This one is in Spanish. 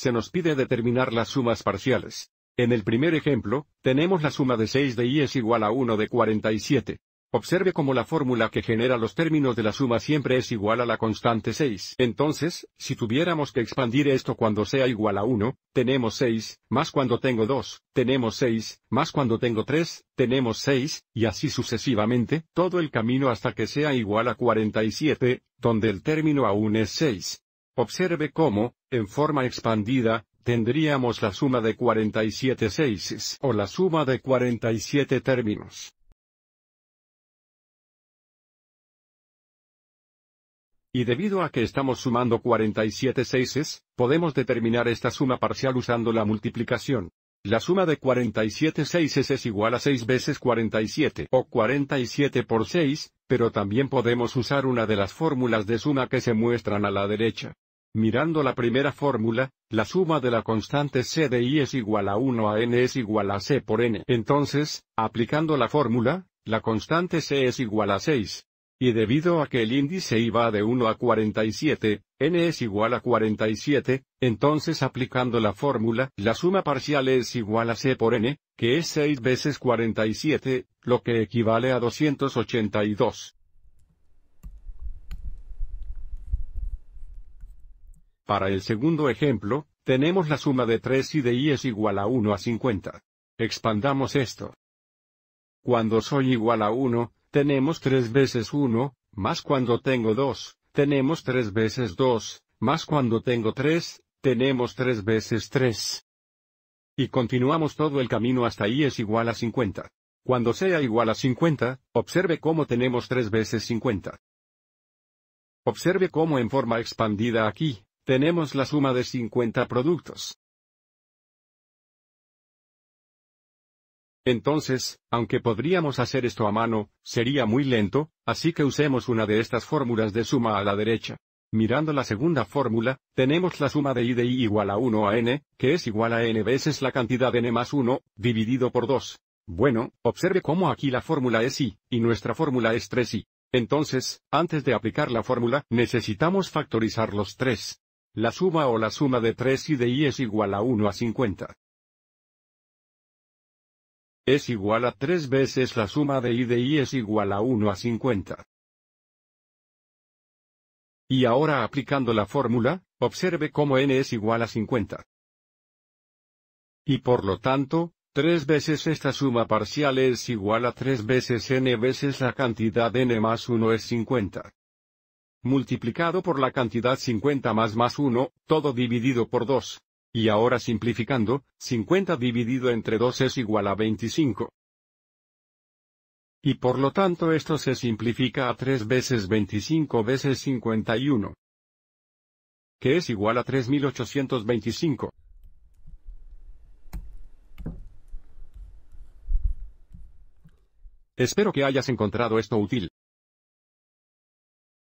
se nos pide determinar las sumas parciales. En el primer ejemplo, tenemos la suma de 6 de i es igual a 1 de 47. Observe cómo la fórmula que genera los términos de la suma siempre es igual a la constante 6. Entonces, si tuviéramos que expandir esto cuando sea igual a 1, tenemos 6, más cuando tengo 2, tenemos 6, más cuando tengo 3, tenemos 6, y así sucesivamente, todo el camino hasta que sea igual a 47, donde el término aún es 6. Observe cómo, en forma expandida, tendríamos la suma de 47 seises o la suma de 47 términos. Y debido a que estamos sumando 47 seises, podemos determinar esta suma parcial usando la multiplicación. La suma de 47 seises es igual a 6 veces 47 o 47 por 6, pero también podemos usar una de las fórmulas de suma que se muestran a la derecha. Mirando la primera fórmula, la suma de la constante C de I es igual a 1 a n es igual a C por n. Entonces, aplicando la fórmula, la constante C es igual a 6. Y debido a que el índice I va de 1 a 47, n es igual a 47, entonces aplicando la fórmula, la suma parcial es igual a C por n, que es 6 veces 47, lo que equivale a 282. Para el segundo ejemplo, tenemos la suma de 3 y de i es igual a 1 a 50. Expandamos esto. Cuando soy igual a 1, tenemos 3 veces 1, más cuando tengo 2, tenemos 3 veces 2, más cuando tengo 3, tenemos 3 veces 3. Y continuamos todo el camino hasta i es igual a 50. Cuando sea igual a 50, observe cómo tenemos 3 veces 50. Observe cómo en forma expandida aquí, tenemos la suma de 50 productos. Entonces, aunque podríamos hacer esto a mano, sería muy lento, así que usemos una de estas fórmulas de suma a la derecha. Mirando la segunda fórmula, tenemos la suma de i de i igual a 1 a n, que es igual a n veces la cantidad n más 1, dividido por 2. Bueno, observe cómo aquí la fórmula es i, y nuestra fórmula es 3i. Entonces, antes de aplicar la fórmula, necesitamos factorizar los 3. La suma o la suma de 3 y de i es igual a 1 a 50. Es igual a 3 veces la suma de i de i es igual a 1 a 50. Y ahora aplicando la fórmula, observe cómo n es igual a 50. Y por lo tanto, 3 veces esta suma parcial es igual a 3 veces n veces la cantidad n más 1 es 50 multiplicado por la cantidad 50 más más 1, todo dividido por 2. Y ahora simplificando, 50 dividido entre 2 es igual a 25. Y por lo tanto esto se simplifica a 3 veces 25 veces 51. Que es igual a 3825. Espero que hayas encontrado esto útil.